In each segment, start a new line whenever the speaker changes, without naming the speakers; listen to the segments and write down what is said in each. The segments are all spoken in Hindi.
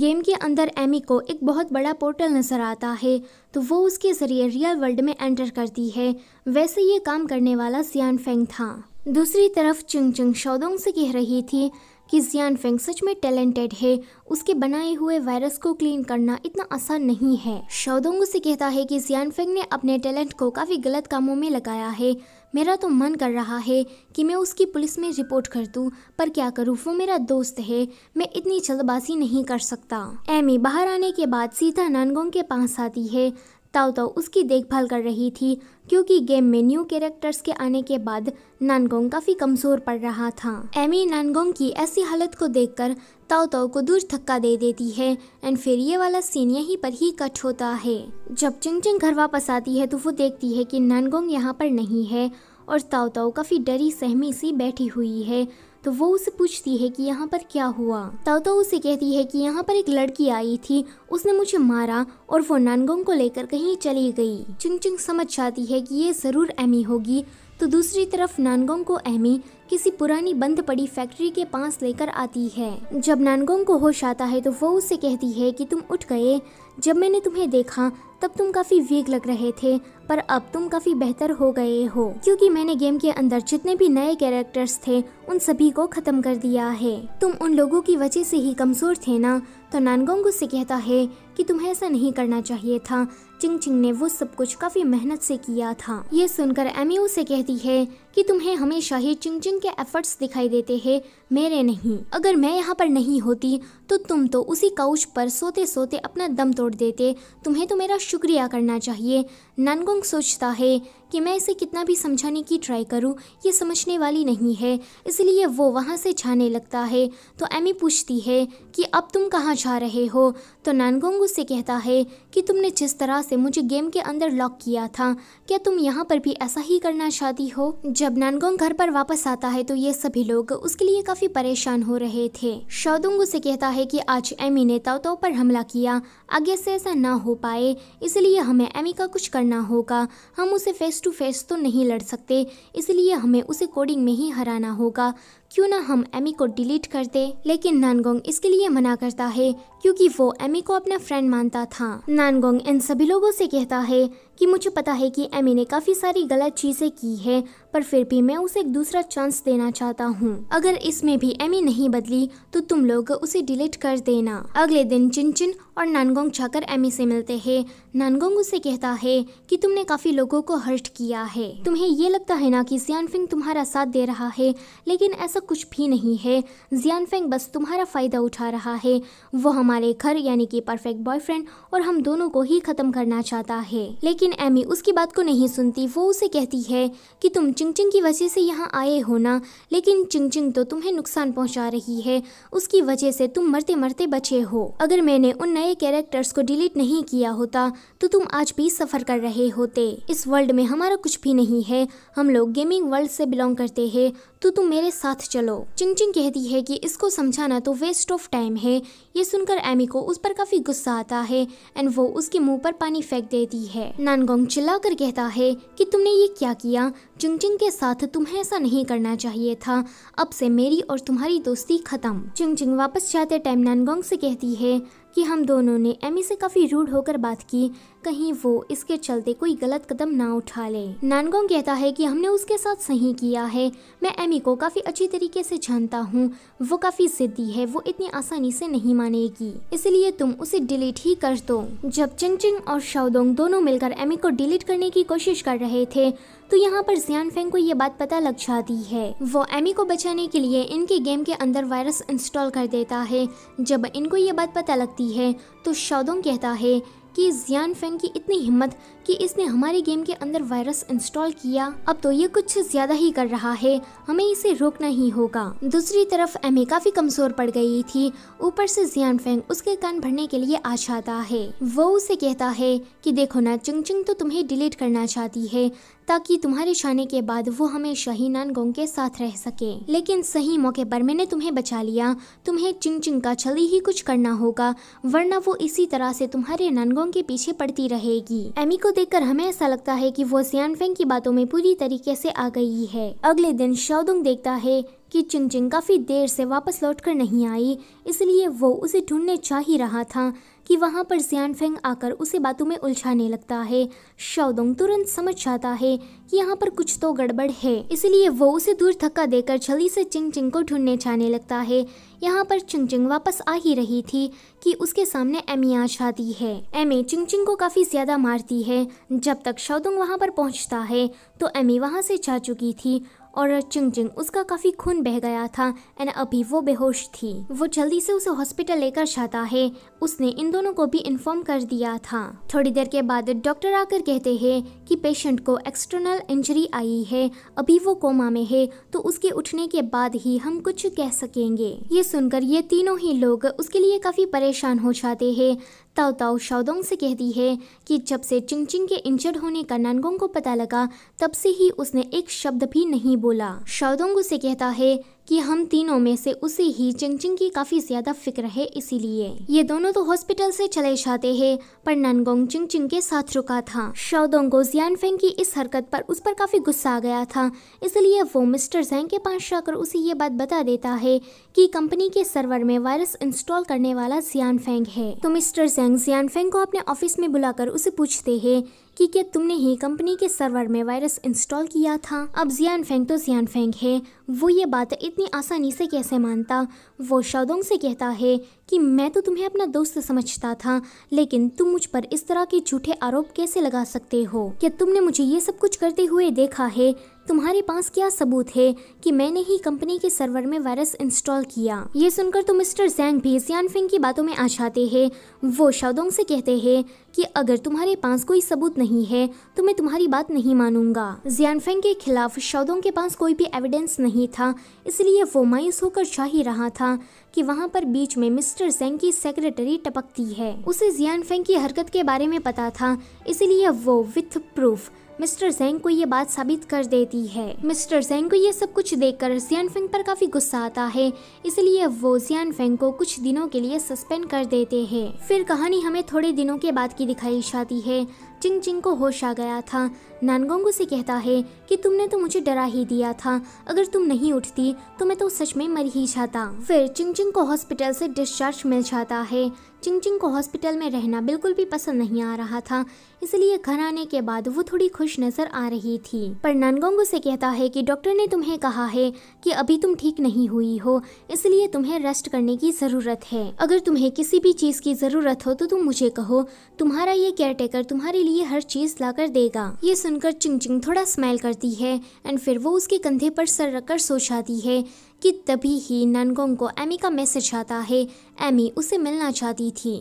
गेम के अंदर एमी को एक बहुत बड़ा पोर्टल नज़र आता है तो वो उसके ज़रिए रियल वर्ल्ड में एंटर करती है वैसे ये काम करने वाला जियान फेंग था दूसरी तरफ चिंग चिंग शोदोंग से कह रही थी कि जियान फेंग सच में टैलेंटेड है उसके बनाए हुए वायरस को क्लीन करना इतना आसान नहीं है शोदोंग से कहता है कि जियान फेंग ने अपने टैलेंट को काफ़ी गलत कामों में लगाया है मेरा तो मन कर रहा है कि मैं उसकी पुलिस में रिपोर्ट कर दूँ पर क्या करूँ वो मेरा दोस्त है मैं इतनी जल्दबाजी नहीं कर सकता एमी बाहर आने के बाद सीधा नानगोंग के पास आती है ताओ ताओ उसकी देखभाल कर रही थी क्योंकि गेम में न्यू कैरेक्टर्स के आने के बाद नानगोंग काफ़ी कमज़ोर पड़ रहा था एमी नानगोंग की ऐसी हालत को देखकर ताओ ताओ को दूर धक्का दे देती है एंड फिर ये वाला सीन यहीं पर ही कट होता है जब चिंग चिंग घर वापस आती है तो वो देखती है कि नानगोंग यहाँ पर नहीं है और ताओ ताओ काफ़ी डरी सहमी सी बैठी हुई है तो वो उसे पूछती है कि यहाँ पर क्या हुआ ताओ ताओ उसे कहती है कि यहाँ पर एक लड़की आई थी उसने मुझे मारा और वो नानगोंग को लेकर कहीं चली गई चिंग चिंग समझ जाती है कि ये ज़रूर एमी होगी तो दूसरी तरफ नानगोंग को अहमी किसी पुरानी बंद पड़ी फैक्ट्री के पास लेकर आती है जब नानगोंग को होश आता है तो वो उससे कहती है कि तुम उठ गए जब मैंने तुम्हें देखा तब तुम काफी वीक लग रहे थे पर अब तुम काफी बेहतर हो गए हो क्योंकि मैंने गेम के अंदर जितने भी नए कैरेक्टर्स थे उन सभी को खत्म कर दिया है तुम उन लोगों की वजह से ही कमजोर थे ना तो नानगोंग उससे कहता है कि तुम्हें ऐसा नहीं करना चाहिए था चिंग चिंग ने वो सब कुछ काफी मेहनत से किया था ये सुनकर एमी उसे कहती है कि तुम्हें हमेशा ही चिंगचिंग के एफर्ट्स दिखाई देते हैं मेरे नहीं अगर मैं यहाँ पर नहीं होती तो तुम तो उसी काउच पर सोते सोते अपना दम तोड़ देते तुम्हें तो मेरा शुक्रिया करना चाहिए नानगोंग सोचता है कि मैं इसे कितना भी समझाने की ट्राई करूँ ये समझने वाली नहीं है इसलिए वो वहाँ से जाने लगता है तो एमी पूछती है कि अब तुम कहाँ जा रहे हो तो नानगोंग उससे कहता है कि तुमने जिस तरह से मुझे गेम के अंदर लॉक किया था क्या तुम यहाँ पर भी ऐसा ही करना चाहती हो जब नानगोंग घर पर वापस आता है तो ये सभी लोग उसके लिए काफी परेशान हो रहे थे शौदुंग उसे कहता है कि आज एमी ने तो पर हमला किया आगे से ऐसा ना हो पाए इसलिए हमें एमी का कुछ करना होगा हम उसे फेस टू फेस तो नहीं लड़ सकते इसलिए हमें उसे कोडिंग में ही हराना होगा क्यों ना हम एमी को डिलीट कर दे लेकिन नानगोंग इसके लिए मना करता है क्योंकि वो एमी को अपना फ्रेंड मानता था नानगोंग इन सभी लोगों से कहता है कि मुझे पता है कि एमी ने काफी सारी गलत चीजें की है पर फिर भी मैं उसे एक दूसरा चांस देना चाहता हूँ अगर इसमें भी एमी नहीं बदली तो तुम लोग उसे डिलीट कर देना अगले दिन चिंचिन और नानगोंग जाकर एमी से मिलते हैं नानगोंग उसे कहता है कि तुमने काफ़ी लोगों को हर्ट किया है तुम्हें ये लगता है ना कि जियानफेंग तुम्हारा साथ दे रहा है लेकिन ऐसा कुछ भी नहीं है जियानफेंग बस तुम्हारा फ़ायदा उठा रहा है वो हमारे घर यानी कि परफेक्ट बॉयफ्रेंड और हम दोनों को ही ख़त्म करना चाहता है लेकिन एमी उसकी बात को नहीं सुनती वो उसे कहती है कि तुम चिंगचिंग की वजह से यहाँ आए हो ना लेकिन चिंगचिंग तो तुम्हें नुकसान पहुँचा रही है उसकी वजह से तुम मरते मरते बचे हो अगर मैंने उन नए कैरेक्टर्स को डिलीट नहीं किया होता तो तुम आज भी सफ़र कर रहे होते इस वर्ल्ड में हमारा कुछ भी नहीं है हम लोग गेमिंग वर्ल्ड से बिलोंग करते हैं तो तुम मेरे साथ चलो चिंग चिंग कहती है कि इसको समझाना तो वेस्ट ऑफ टाइम है ये सुनकर एमी को उस पर काफ़ी गुस्सा आता है एंड वो उसके मुंह पर पानी फेंक देती है नानगोंग चिल्ला कहता है की तुमने ये क्या किया चिंग चिंग के साथ तुम्हें ऐसा नहीं करना चाहिए था अब से मेरी और तुम्हारी दोस्ती खत्म चिंग चिंग वापस जाते टाइम नानगोंग से कहती है कि हम दोनों ने एमी से काफ़ी रूड होकर बात की कहीं वो इसके चलते कोई गलत कदम ना उठा ले नानगोंग कहता है कि हमने उसके साथ सही किया है मैं एमी को काफ़ी अच्छी तरीके से जानता हूँ वो काफ़ी जिद्दी है वो इतनी आसानी से नहीं मानेगी इसलिए तुम उसे डिलीट ही कर दो जब चिंग और शाउदोंग दोनों मिलकर एमी को डिलीट करने की कोशिश कर रहे थे तो यहाँ पर जियान फेंग को ये बात पता लग जाती है वो एमी को बचाने के लिए इनके गेम के अंदर वायरस इंस्टॉल कर देता है जब इनको ये बात पता लगती है तो शौदोंग कहता है कि जियान फेंग की इतनी हिम्मत कि इसने हमारे गेम के अंदर वायरस इंस्टॉल किया अब तो ये कुछ ज्यादा ही कर रहा है हमें इसे रोकना ही होगा दूसरी तरफ एमी काफी कमजोर पड़ गई थी ऊपर से जियान फेंग उसके कान भरने के लिए आ जाता है वो उसे कहता है कि देखो ना चिंग चिंग तो तुम्हें डिलीट करना चाहती है ताकि तुम्हारे जाने के बाद वो हमेशा ही नानगोंग के साथ रह सके लेकिन सही मौके पर मैंने तुम्हें बचा लिया तुम्हें चिंग चिंग का जल्दी ही कुछ करना होगा वरना वो इसी तरह से तुम्हारे नानगोंग के पीछे पड़ती रहेगी एमी को देखकर हमें ऐसा लगता है कि वो सियानफेंग की बातों में पूरी तरीके से आ गई है अगले दिन शाओदुंग देखता है कि चिंचिंग काफ़ी देर से वापस लौटकर नहीं आई इसलिए वो उसे ढूंढने जा ही रहा था कि वहाँ पर जियान फेंग आकर उसे बातों में उलझाने लगता है शाओदोंग तुरंत समझ जाता है कि यहाँ पर कुछ तो गड़बड़ है इसलिए वो उसे दूर धक्का देकर छली से चिंगचिंग को ढूंढने जाने लगता है यहाँ पर चिंगचिंग वापस आ ही रही थी कि उसके सामने एमी आ जाती है एमी चिंगचिंग को काफ़ी ज़्यादा मारती है जब तक शाओदोंग वहाँ पर पहुँचता है तो एमी वहाँ से जा चुकी थी और चिंग चिंग उसका काफ़ी खून बह गया था एंड अभी वो बेहोश थी वो जल्दी से उसे हॉस्पिटल लेकर जाता है उसने इन दोनों को भी इन्फॉर्म कर दिया था थोड़ी देर के बाद डॉक्टर आकर कहते हैं कि पेशेंट को एक्सटर्नल इंजरी आई है अभी वो कोमा में है तो उसके उठने के बाद ही हम कुछ कह सकेंगे ये सुनकर ये तीनों ही लोग उसके लिए काफ़ी परेशान हो जाते हैं ताओ ताओ शाओदोंग से कहती है कि जब से चिंगचिंग के इंजर्ड होने का नानगोंग को पता लगा तब से ही उसने एक शब्द भी नहीं बोला शाओदोंग उसे कहता है कि हम तीनों में से उसे ही चिंगचिंग की काफ़ी ज़्यादा फिक्र है इसीलिए ये दोनों तो हॉस्पिटल से चले जाते हैं पर ननगोंग चिंगचिंग के साथ रुका था शोदोंग को जियान फेंग की इस हरकत पर उस पर काफ़ी गुस्सा आ गया था इसलिए वो मिस्टर जैंग के पास जाकर उसे ये बात बता देता है कि कंपनी के सर्वर में वायरस इंस्टॉल करने वाला जियान फेंग है तो मिस्टर जैंग फेंग को अपने ऑफिस में बुलाकर उसे पूछते है कि क्या तुमने ही कंपनी के सर्वर में वायरस इंस्टॉल किया था अब जियान फेंग तो जियान फेंग है वो ये बात इतनी आसानी से कैसे मानता वो शादोंग से कहता है कि मैं तो तुम्हें अपना दोस्त समझता था लेकिन तुम मुझ पर इस तरह के झूठे आरोप कैसे लगा सकते हो क्या तुमने मुझे ये सब कुछ करते हुए देखा है तुम्हारे पास क्या सबूत है कि मैंने ही कंपनी के सर्वर में वायरस इंस्टॉल किया ये सुनकर तो मिस्टर जैंग भी सियानफिंग की बातों में आ जाते हैं वो शादोंग से कहते हैं कि अगर तुम्हारे पास कोई सबूत नहीं है तो मैं तुम्हारी बात नहीं मानूंगा जियानफेंग के खिलाफ शादोंग के पास कोई भी एविडेंस नहीं था इसलिए वो मायूस होकर जा ही रहा था कि वहाँ पर बीच में मिस्टर सेंग की सेक्रेटरी टपकती है उसे जियान फेंग की हरकत के बारे में पता था इसलिए वो विथ प्रूफ मिस्टर जेंग को ये बात साबित कर देती है मिस्टर जेंग को ये सब कुछ देखकर जियान फेंग पर काफी गुस्सा आता है इसलिए वो जियान फेंग को कुछ दिनों के लिए सस्पेंड कर देते हैं फिर कहानी हमें थोड़े दिनों के बाद की दिखाई जाती है चिंग चिंग को होश आ गया था नानगोंग उसे कहता है कि तुमने तो मुझे डरा ही दिया था अगर तुम नहीं उठती तो मैं तो सच में मर ही जाता फिर चिंग चिंग को हॉस्पिटल से डिस्चार्ज मिल जाता है चिंगचिंग को हॉस्पिटल में रहना बिल्कुल भी पसंद नहीं आ रहा था इसलिए घर आने के बाद वो थोड़ी खुश नजर आ रही थी पर नानगोंगो से कहता है कि डॉक्टर ने तुम्हें कहा है कि अभी तुम ठीक नहीं हुई हो इसलिए तुम्हें रेस्ट करने की ज़रूरत है अगर तुम्हें किसी भी चीज़ की ज़रूरत हो तो तुम मुझे कहो तुम्हारा ये टेकर तुम्हारे लिए हर चीज़ कर देगा ये सुनकर चिंगचिंग थोड़ा स्माइल करती है एंड फिर वो उसके कंधे पर सर रखकर कर सोचाती है कि तभी ही ननगोंग को एमी का मैसेज आता है एमी उसे मिलना चाहती थी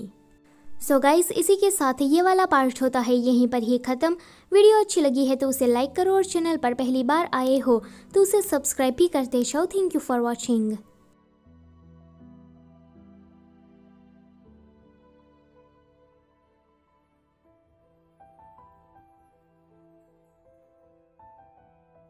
सो so गाइस इसी के साथ ये वाला पार्ट होता है यहीं पर ही ख़त्म वीडियो अच्छी लगी है तो उसे लाइक करो और चैनल पर पहली बार आए हो तो उसे सब्सक्राइब भी करते जाओ थैंक यू फॉर वॉचिंग